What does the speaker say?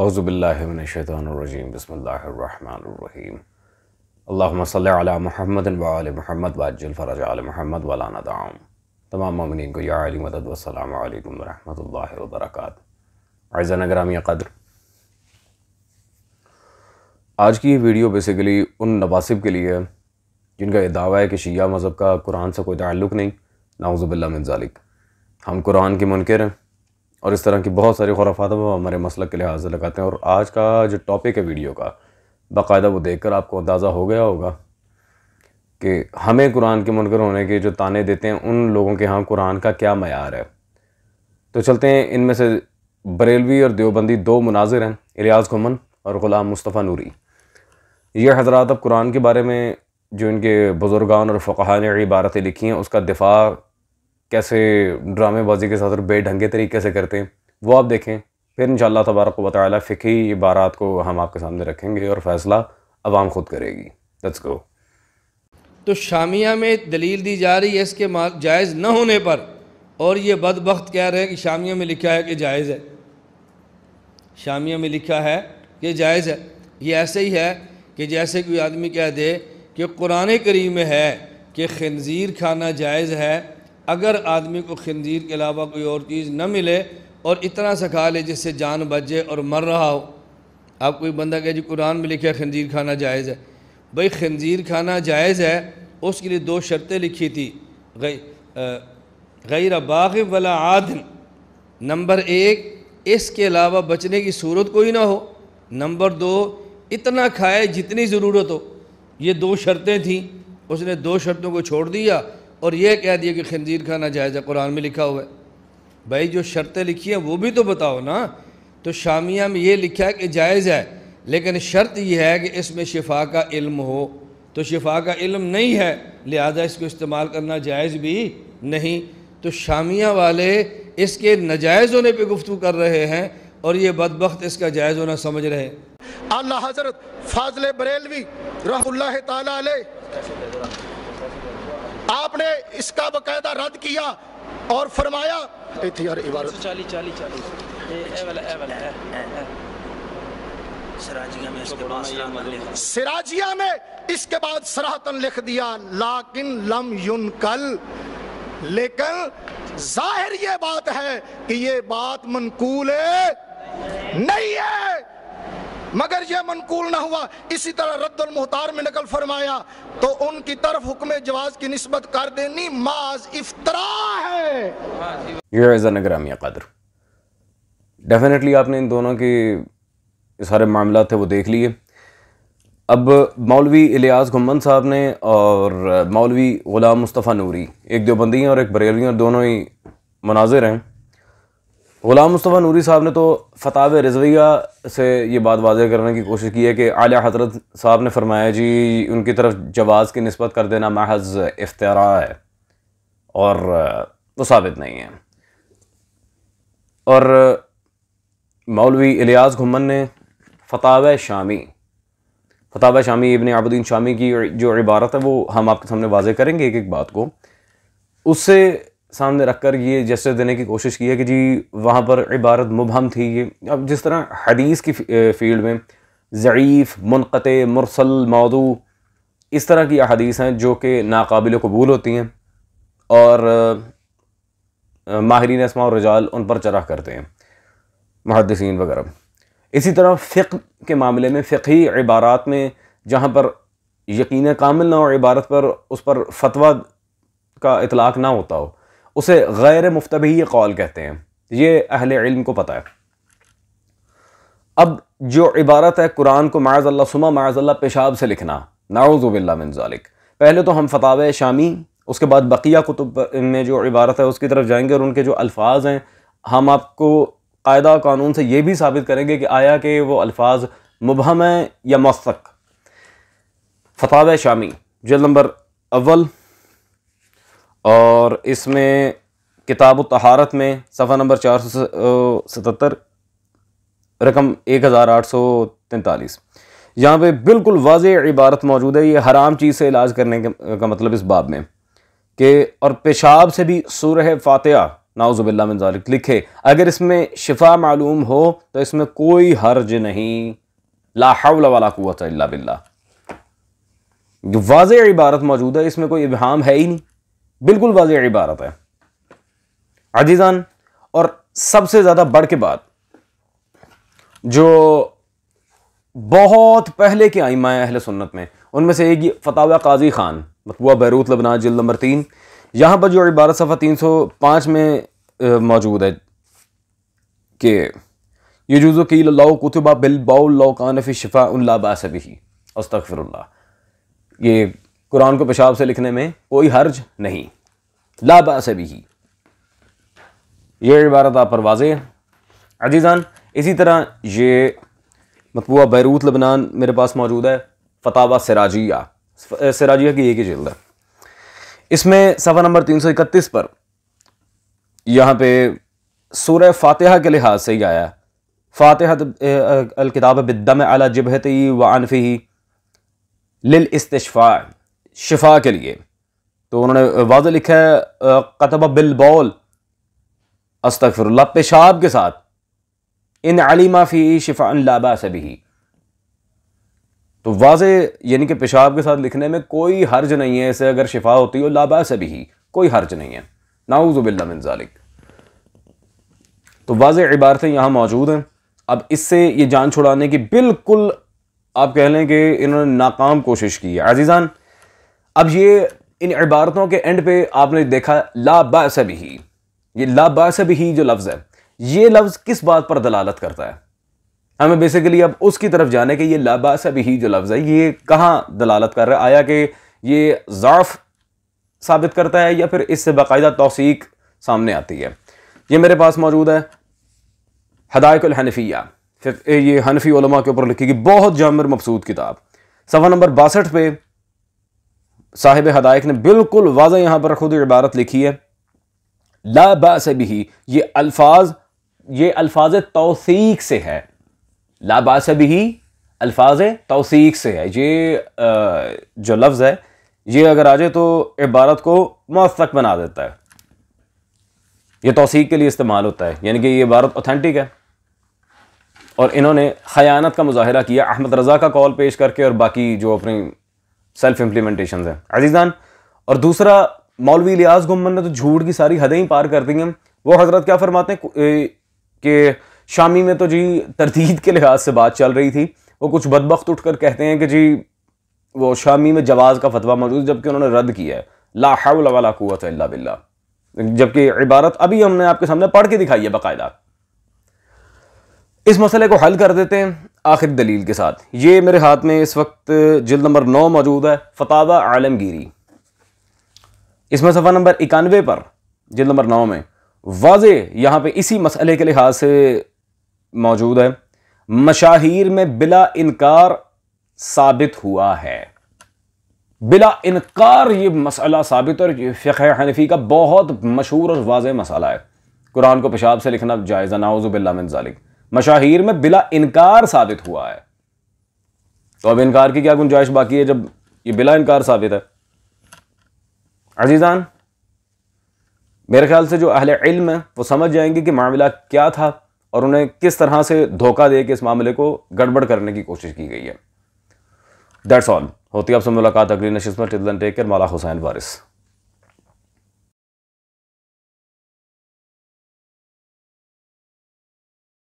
अवज़बिल्लिमिनशैतरजीम बसमीम अल्लाम महमद वाल महमद वाजुलफ़राज आल महमद वालाना दाम तमाम ममिन को या मदद वसलम वरम वबरक आयज़ा नगरामी क़द्र आज की ये वीडियो बेसिकली उन नवासिब के लिए है जिनका यह दावा है कि शिया मज़हब का कुरान से कोई ताल्लुक़ नहीं नाउज़बिल्ला हम कुरान के मुनकर हैं और इस तरह की बहुत सारी खुराफात वो हमारे मसलक के लिहाज से लगाते हैं और आज का जो टॉपिक है वीडियो का बाकायदा वो देख कर आपको अंदाज़ा हो गया होगा कि हमें कुरान के मुनकर होने के जो ताने देते हैं उन लोगों के यहाँ कुरान का क्या मैार है तो चलते हैं इनमें से बरेलवी और देवबंदी दो मुनाजिर हैं रियाज़ घुमन और ग़ुलाम मुस्तफ़ा नूरी ये हजरात अब कुरान के बारे में जो इनके बुज़ुर्गान और फ़ान इबारतें लिखी हैं उसका दिफा कैसे ड्रामेबाजी के साथ और बेढंगे तरीके से करते हैं वो आप देखें फिर इन शाला तबारक बताया फ़िकी इबारात को हम आपके सामने रखेंगे और फ़ैसला अवाम ख़ुद करेगी लेट्स गो तो शामिया में दलील दी जा रही है इसके जायज़ न होने पर और ये बदबخت कह रहे हैं कि शामिया में लिखा है कि जायज़ है शामिया में लिखा है कि जायज़ है ये ऐसे ही है कि जैसे कोई आदमी कह दे कि कुरान करीम में है कि खनज़ीर खाना जायज़ है अगर आदमी को खंजीर के अलावा कोई और चीज़ न मिले और इतना सा खा ले जिससे जान बच जाए और मर रहा हो आप कोई बंदा कहे जी कुरान में लिखा खंजीर खाना जायज़ है भाई खंजीर खाना जायज़ है उसके लिए दो शर्तें लिखी थी गई गैर बाग वला आदन नंबर एक इसके अलावा बचने की सूरत कोई ना हो नंबर दो इतना खाए जितनी ज़रूरत हो ये दो शर्तें थीं उसने दो शर्तों को छोड़ दिया और ये कह दिया कि खंजीर खाना जायज़ है कुरान में लिखा हुआ है भाई जो शर्तें लिखी हैं वो भी तो बताओ ना तो शामिया में ये लिखा है कि जायज़ है लेकिन शर्त यह है कि इसमें शिफा का इल्म हो तो शिफा का इल्म नहीं है लिहाजा इसको इस्तेमाल करना जायज़ भी नहीं तो शामिया वाले इसके नजायज़ होने पर गुफ्तु कर रहे हैं और ये बदबخت इसका जायज़ होना समझ रहे हैं अल्लाह हजरत फाजल बरेलवी रह आपने इसका बकायदा रद्द किया और फरमाया सिराजिया में इसके बाद सिराजिया में इसके बाद सराहतन लिख दिया लाकिन लम युन कल लेकिन जाहिर ये बात है कि ये बात मनकूल नहीं है मगर यह मनकूल न हुआ इसी तरह मुहतार में नकल फरमाया तो उनकी तरफ हुक्म जवाज की नस्बत कर देनी माज इफ्तरा है डेफिनेटली आपने इन दोनों के सारे मामला थे वो देख लिए अब मौलवी इलियास गुम्बन साहब ने और मौलवी ग़ुलाम मुस्तफ़ा नूरी एक देवबंदी हैं और एक बरेलवी और दोनों ही मनाजिर हैं ग़ुलाम मुस्तफ़ा नूरी साहब ने तो फ़ताव रजविया से ये बात वाजह करने की कोशिश की है कि आला हजरत साहब ने फरमाया जी उनकी तरफ जवाज़ की नस्बत कर देना महज इफ्तरा है और वो साबित नहीं है और मौलवी इलियास घुमन ने फ़ताव शामी फ़ताव शामी इबन आबुद्दीन शामी की जो इबारत है वो हम आपके सामने वाजे करेंगे एक एक बात को उससे सामने रख कर ये जस्टिस देने की कोशिश की है कि जी वहाँ पर इबारत मुबहम थी ये अब जिस तरह हदीस की फील्ड में ज़ीफ़ मनक़त मुरसल मौदू इस तरह की अदीस हैं जो कि नाकबिल कबूल होती हैं और माहरीन इसमा और रजाल उन पर चरा करते हैं महदसिन वगैरह इसी तरह फ़िक के मामले में फ़िकी इबारात में जहाँ पर यकीन कामिल ना हो इबारत पर उस पर फतवा का इतलाक़ ना होता हो उसे गैर ही कौल कहते हैं ये अहले इल्म को पता है अब जो इबारत है कुरान को माज़ल्ला सुमा माज़ल्ला पेशाब से लिखना नाउज़ुबिल्ला मिनजालिक पहले तो हम फताव शामी उसके बाद बकिया कुतुब में जो इबारत है उसकी तरफ जाएंगे और उनके जो अल्फाज हैं हम आपको कायदा कानून से ये भी साबित करेंगे कि आया कि वो अल्फाज मुबहम हैं या मस्तक फताव शामी जल नंबर अव्वल और इसमें किताब तहारत में सफ़ा नंबर चार सौ सतर रकम एक हज़ार आठ सौ तैंतालीस यहाँ पर बिल्कुल वाज इबारत मौजूद है ये हराम चीज़ से इलाज करने का मतलब इस बाब में कि और पेशाब से भी सुरह फातह नाउज़बिल्ला मजालिक लिखे अगर इसमें शिफा मालूम हो तो इसमें कोई हर्ज नहीं लाहौल वाला कुत बिल्ला वाज इबारत मौजूद है इसमें कोई इबहम है ही नहीं बिल्कुल वाज इबारत है अजीज़ान और सबसे ज़्यादा बढ़ के बाद जो बहुत पहले के आइमा अहल सुन्नत में उनमें से एक फतावा काजी ख़ान मतबूा बैरूत लबना जिल नंबर तीन यहाँ पर जो इबारत सफ़ा तीन सौ पाँच में मौजूद है कि जुजो की लाओ कुतुबा बिल बाउल लाओ कानफ़ी शिफ़ा सभी ही अस्तफ़िर ये कुरान को पेशाब से लिखने में कोई हर्ज नहीं लाबा से भी ही ये इबारत आप पर वाज अजीज़ान इसी तरह ये मतबूआ बैरूत लबनान मेरे पास मौजूद है फतावा सराजिया सराजिया की एक ही जल्द है इसमें सफ़ा नंबर तीन सौ इकतीस पर यहाँ पे सूर फातिहा के लिहाज से ही आया फातिहा अलकिताब बिद्दम अला जबहती व अनफ़ी लिल इस्तफ़ा शिफा के लिए तो उन्होंने वाज लिखा है कतब बिल बौल अस्तफरल्ला पेशाब के साथ इन अलीमा फ़ी शिफा लाबा से भी तो वाज यानी कि पेशाब के साथ लिखने में कोई हर्ज नहीं है ऐसे अगर शिफा होती हो लाबा से भी कोई हर्ज नहीं है नाउज़ुबिल्ला मिनजालिक तो वाज इबारतें यहां मौजूद हैं अब इससे ये जान छुड़ाने की बिल्कुल आप कह लें कि इन्होंने नाकाम कोशिश की है अजीज़ान अब ये इन इबारतों के एंड पे आपने देखा लाबास भी ये लाबास भी जो लफ्ज़ है ये लफ्ज़ किस बात पर दलालत करता है हमें बेसिकली अब उसकी तरफ जाने के ये लाबास भी जो लफ्ज़ है ये कहाँ दलालत कर रहा है आया कि ये ज़ाफ़ साबित करता है या फिर इससे बाकायदा तोसीक सामने आती है ये मेरे पास मौजूद है हदायकलहनफिया ये हनफी के ऊपर लिखी गई बहुत जामिर मबसूद किताब सफ़ा नंबर बासठ पे साहिब हदायक ने बिल्कुल वाज यहाँ पर ख़ुद इबारत लिखी है ला बास भी ये अल्फाज ये अल्फाज तोसीक से है ला बास भी अल्फाज तोसीक से है ये जो लफ्ज़ है ये अगर आ जाए तो इबारत को मौसक बना देता है ये तोसीक के लिए इस्तेमाल होता है यानी कि ये इबारत ऑथेंटिक है और इन्होंने खयानत का मुजाहरा किया अहमद रज़ा का कॉल पेश करके और बाकी जो अपनी सेल्फ इम्प्लीमेंटेशन है अजीज़ान और दूसरा मौलवी लियाज गुमन ने तो झूठ की सारी हदें ही पार कर दी हैं वो हज़रत क्या फरमाते हैं कि शामी में तो जी तरतीद के लिहाज से बात चल रही थी वो कुछ उठ उठकर कहते हैं कि जी वो शामी में जवाज़ का फतवा मौजूद जबकि उन्होंने रद्द किया है ला हाउल वाला कुत बिल्ला जबकि इबारत अभी हमने आपके सामने पढ़ के दिखाई है बाकायदा इस मसले को हल कर देते हैं आखिरी दलील के साथ ये मेरे हाथ में इस वक्त जिल्द नंबर नौ मौजूद है फतावा आलमगीरी इसमें सफ़ा नंबर इक्यानवे पर जिल्द नंबर नौ में वाज यहाँ पे इसी मसले के लिहाज से मौजूद है मशाहिर में बिला इनकार साबित हुआ है बिला इनकार ये मसला साबित और फ़िकनफी का बहुत मशहूर और वाज मसाला है कुरान को पेशाब से लिखना जायज़ा नाउज़ुबिल्लामिन जालिक मशाहिर में बिला इनकार साबित हुआ है तो अब इनकार की क्या गुंजाइश बाकी है जब ये बिला इनकार साबित है अजीज़ान मेरे ख्याल से जो अहले इल्म है वो समझ जाएंगे कि मामला क्या था और उन्हें किस तरह से धोखा दे के इस मामले को गड़बड़ करने की कोशिश की गई है दैट्स ऑल होती है आपसे मुलाकात अगली नशिस टेक टिलन माला हुसैन वारिस